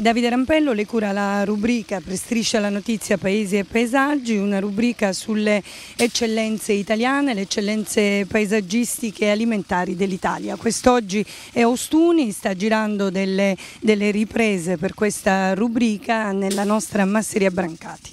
Davide Rampello le cura la rubrica Prestriscia la notizia Paesi e Paesaggi, una rubrica sulle eccellenze italiane, le eccellenze paesaggistiche e alimentari dell'Italia. Quest'oggi è Ostuni, sta girando delle, delle riprese per questa rubrica nella nostra masseria Brancati.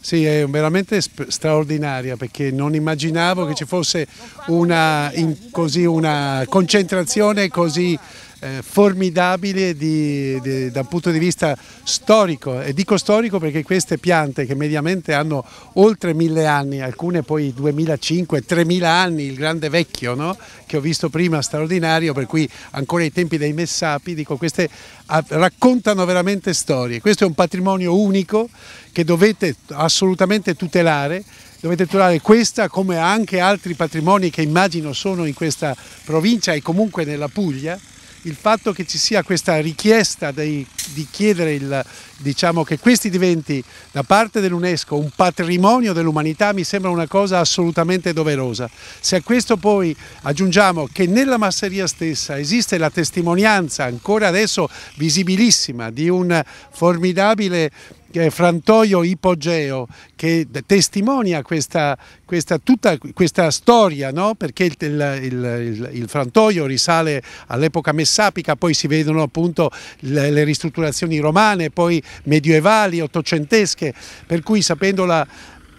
Sì, è veramente straordinaria perché non immaginavo che ci fosse una, in, così, una concentrazione così eh, formidabile di, di, da un punto di vista storico e dico storico perché queste piante che mediamente hanno oltre mille anni, alcune poi 2005-3000 anni, il grande vecchio no? che ho visto prima straordinario per cui ancora ai tempi dei messapi dico queste raccontano veramente storie, questo è un patrimonio unico che dovete assolutamente tutelare dovete tutelare questa come anche altri patrimoni che immagino sono in questa provincia e comunque nella Puglia il fatto che ci sia questa richiesta dei, di chiedere il, diciamo, che questi diventi da parte dell'UNESCO un patrimonio dell'umanità mi sembra una cosa assolutamente doverosa. Se a questo poi aggiungiamo che nella masseria stessa esiste la testimonianza ancora adesso visibilissima di un formidabile eh, frantoio ipogeo che testimonia questa, questa, tutta questa storia, no? perché il, il, il, il, frantoio risale all'epoca messapica, poi si vedono appunto le, le, ristrutturazioni romane, poi medievali, ottocentesche, per cui sapendola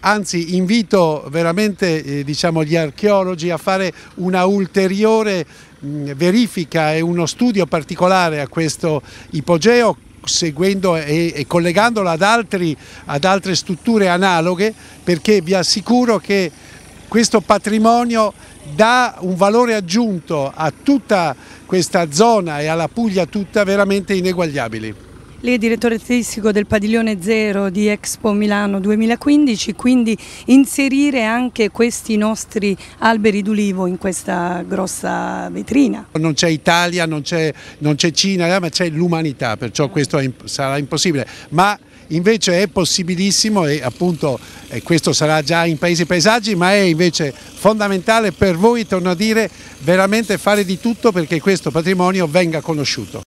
anzi invito veramente eh, diciamo, gli archeologi a fare una ulteriore mh, verifica e uno studio particolare a questo ipogeo seguendo e, e collegandola ad, altri, ad altre strutture analoghe perché vi assicuro che questo patrimonio dà un valore aggiunto a tutta questa zona e alla Puglia tutta veramente ineguagliabili. Lei è direttore artistico del Padiglione Zero di Expo Milano 2015, quindi inserire anche questi nostri alberi d'ulivo in questa grossa vetrina. Non c'è Italia, non c'è Cina, eh, ma c'è l'umanità, perciò questo è, sarà impossibile. Ma invece è possibilissimo e appunto e eh, questo sarà già in Paesi Paesaggi ma è invece fondamentale per voi, torno a dire, veramente fare di tutto perché questo patrimonio venga conosciuto.